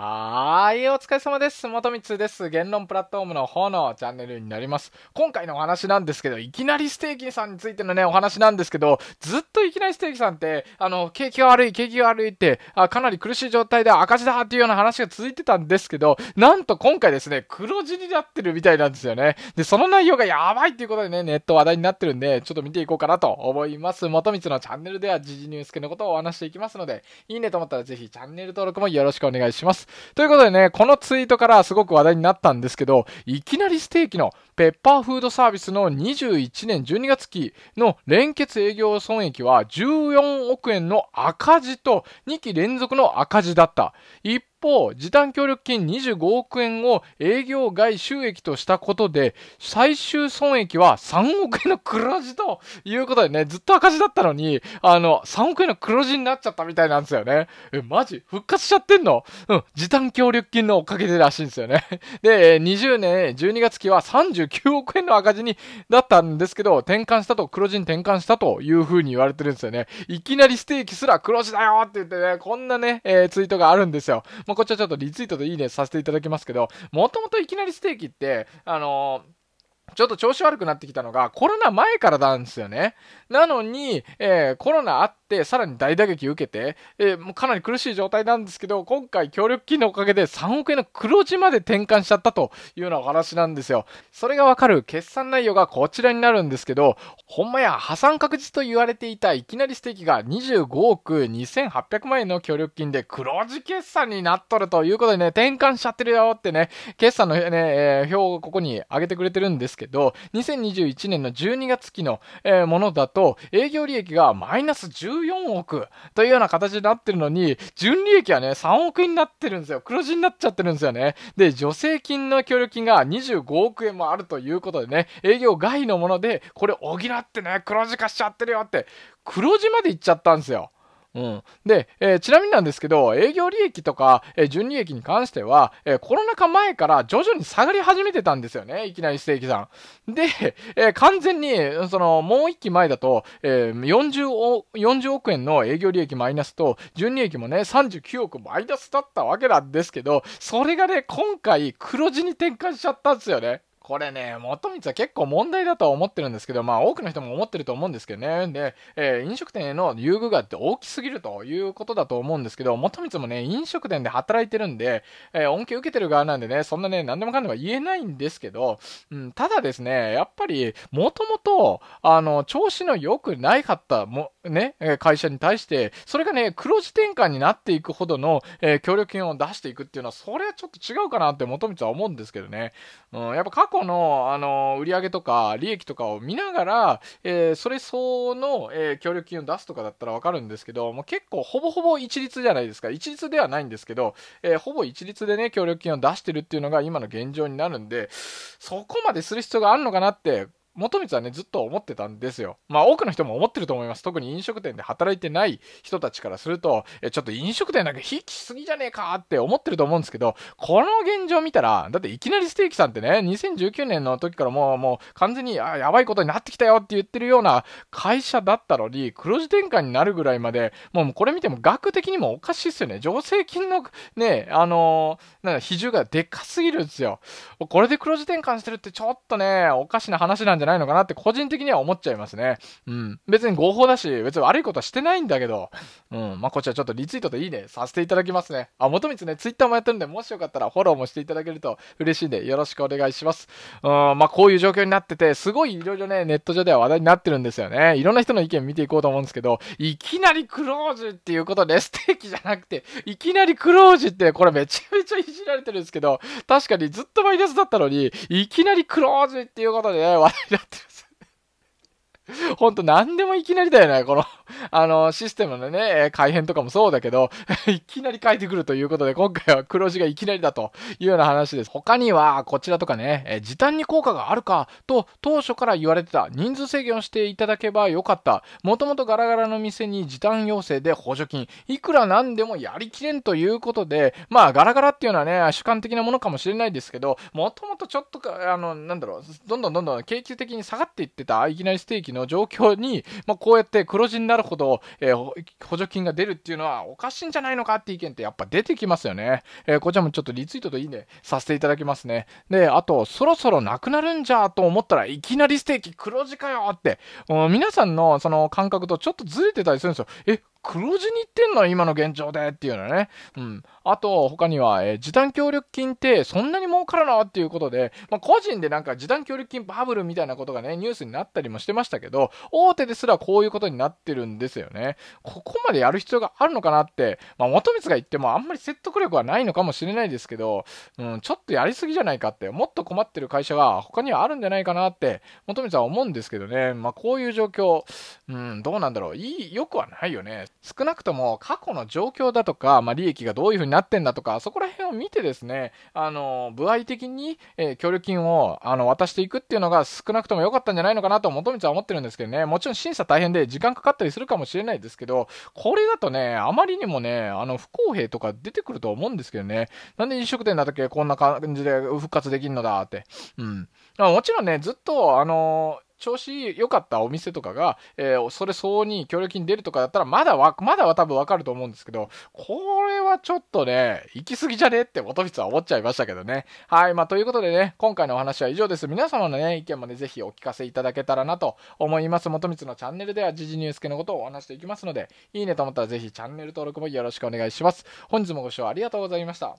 はい、お疲れ様です。元光です。言論プラットフォームの方のチャンネルになります。今回のお話なんですけど、いきなりステーキさんについてのね、お話なんですけど、ずっといきなりステーキさんって、あの、景気が悪い、景気が悪いって、あかなり苦しい状態で赤字だっていうような話が続いてたんですけど、なんと今回ですね、黒字になってるみたいなんですよね。で、その内容がやばいっていうことでね、ネット話題になってるんで、ちょっと見ていこうかなと思います。元光のチャンネルでは、時事ニュース系のことをお話していきますので、いいねと思ったらぜひチャンネル登録もよろしくお願いします。。ということでね、このツイートからすごく話題になったんですけど、いきなりステーキのペッパーフードサービスの21年12月期の連結営業損益は14億円の赤字と2期連続の赤字だった。一方時短協力金25億円を営業外収益としたことで最終損益は3億円の黒字ということでねずっと赤字だったのにあの3億円の黒字になっちゃったみたいなんですよねえマジ復活しちゃってんのうん時短協力金のおかげでらしいんですよね で20年12月期は39億円の赤字にだったんですけど転換したと黒字に転換したというふうに言われてるんですよねいきなりステーキすら黒字だよって言ってねこんなね、えー、ツイートがあるんですよまあ、こっちはちょっとリツイートといいねさせていただきますけど、もともといきなりステーキって、あのーちょっと調子悪くなってきたのが、コロナ前からなんですよね。なのに、えー、コロナあっ、さらに大打撃受けて、えー、もうかなり苦しい状態なんですけど、今回協力金のおかげで3億円の黒字まで転換しちゃったというようなお話なんですよ。それがわかる決算内容がこちらになるんですけど、ほんまや破産確実と言われていたいきなりステーキが25億2800万円の協力金で黒字決算になっとるということでね、転換しちゃってるよってね、決算のね、えー、表をここに上げてくれてるんですけど、2021年の12月期の、えー、ものだと、営業利益がマイナス1 14億というような形になってるのに、純利益はね、3億円になってるんですよ。黒字になっちゃってるんですよね。で、助成金の協力金が25億円もあるということでね、営業外のもので、これ補ってね、黒字化しちゃってるよって、黒字までいっちゃったんですよ。うん、で、えー、ちなみになんですけど、営業利益とか、えー、純利益に関しては、えー、コロナ禍前から徐々に下がり始めてたんですよね、いきなりステーキさん。で、え完全に、その、もう一期前だと、え 40, 40億円の営業利益マイナスと、純利益もね、39億マイナスだったわけなんですけど、それがね、今回黒字に転換しちゃったんですよね。これね、元光は結構問題だとは思ってるんですけど、まあ多くの人も思ってると思うんですけどね。で、えー、飲食店への優遇があって大きすぎるということだと思うんですけど、元光もね、飲食店で働いてるんで、えー、恩恵受けてる側なんでね、そんなね、何でもかんでも言えないんですけど、うん、ただですね、やっぱり、もともと、あの、調子の良くないかった、も、ね、会社に対して、それがね、黒字転換になっていくほどの、えー、協力金を出していくっていうのは、それはちょっと違うかなって元光は思うんですけどね。うん、やっぱ過去の、あの、売上とか利益とかを見ながら、えー、それ相応の、えー、協力金を出すとかだったらわかるんですけど、もう結構ほぼほぼ一律じゃないですか。一律ではないんですけど、えほぼ一律でね、協力金を出してるっていうのが今の現状になるんで、そこまでする必要があるのかなって、元光はね、ずっと思ってたんですよ。まあ、多くの人も思ってると思います。特に飲食店で働いてない人たちからすると、えちょっと飲食店なんかひきすぎじゃねえかって思ってると思うんですけど、この現状見たら、だっていきなりステーキさんってね、2019年の時からもう、もう完全に、あ、やばいことになってきたよって言ってるような会社だったのに、黒字転換になるぐらいまで、もうこれ見ても額的にもおかしいっすよね。助成金のね、あのー、なんか比重がでかすぎるんですよ。これで黒字転換してるってちょっとね、おかしな話なんじゃないないのかなって個人的には思っちゃいますね。うん。別に合法だし、別に悪いことはしてないんだけど、うん。まあ、こちらちょっとリツイートといいね、させていただきますね。あ、元光ね、ツイッターもやってるんで、もしよかったらフォローもしていただけると嬉しいんで、よろしくお願いします。うん、まあ、こういう状況になってて、すごいいろいろね、ネット上では話題になってるんですよね。いろんな人の意見見ていこうと思うんですけど、いきなりクロージュっていうことで、ステーキじゃなくて、いきなりクロージュって、これめちゃめちゃいじられてるんですけど、確かにずっとマイナスだったのに、いきなりクロージュっていうことでね、話題にってます。ほんと何でもいきなりだよね、この あの、システムのね、改変とかもそうだけど、いきなり書いてくるということで、今回は黒字がいきなりだというような話です。他には、こちらとかね、え時短に効果があるかと当初から言われてた。人数制限をしていただけばよかった。もともとガラガラの店に時短要請で補助金、いくらなんでもやりきれんということで、まあ、ガラガラっていうのはね、主観的なものかもしれないですけど、もともとちょっとか、あの、なんだろう、どんどんどんどん景気的に下がっていってた、いきなりステーキの状況に、まあ、こうやって黒字になるほど、えー、補助金が出るっていうのはおかしいんじゃないのかって意見ってやっぱ出てきますよね。えー、こちらもちょっとリツイートといいね、させていただきますね。で、あと、そろそろなくなるんじゃと思ったらいきなりステーキ黒字かよって、う皆さんのその感覚とちょっとずれてたりするんですよ。え、黒字にいってんの今の現状でっていうのはね。うん。あと、他には、えー、時短協力金ってそんなに儲かるのっていうことで、まあ、個人でなんか時短協力金バブルみたいなことがね、ニュースになったりもしてましたけど、大手ですらこういうことになってるんですよね。ここまでやる必要があるのかなって、まあ、元光が言ってもあんまり説得力はないのかもしれないですけど、うん、ちょっとやりすぎじゃないかって、もっと困ってる会社が他にはあるんじゃないかなって、元光は思うんですけどね、まあ、こういう状況、うん、どうなんだろう。いい、良くはないよね。少なくとも過去の状況だとか、まあ、利益がどういうふうになってんだとか、そこら辺を見てですね、あの、部合的に、えー、協力金をあの渡していくっていうのが少なくとも良かったんじゃないのかなと、元道は思ってるんですけどね、もちろん審査大変で時間かかったりするかもしれないですけど、これだとね、あまりにもね、あの、不公平とか出てくると思うんですけどね、なんで飲食店だけこんな感じで復活できんのだって。うん。もちろんね、ずっと、あのー調子良かったお店とかが、えー、それ相応に協力金出るとかだったら、まだわ、まだは多分わかると思うんですけど、これはちょっとね、行き過ぎじゃねって元光は思っちゃいましたけどね。はい、まあということでね、今回のお話は以上です。皆様のね、意見もね、ぜひお聞かせいただけたらなと思います。元光のチャンネルでは、時事ニュース系のことをお話していきますので、いいねと思ったらぜひチャンネル登録もよろしくお願いします。本日もご視聴ありがとうございました。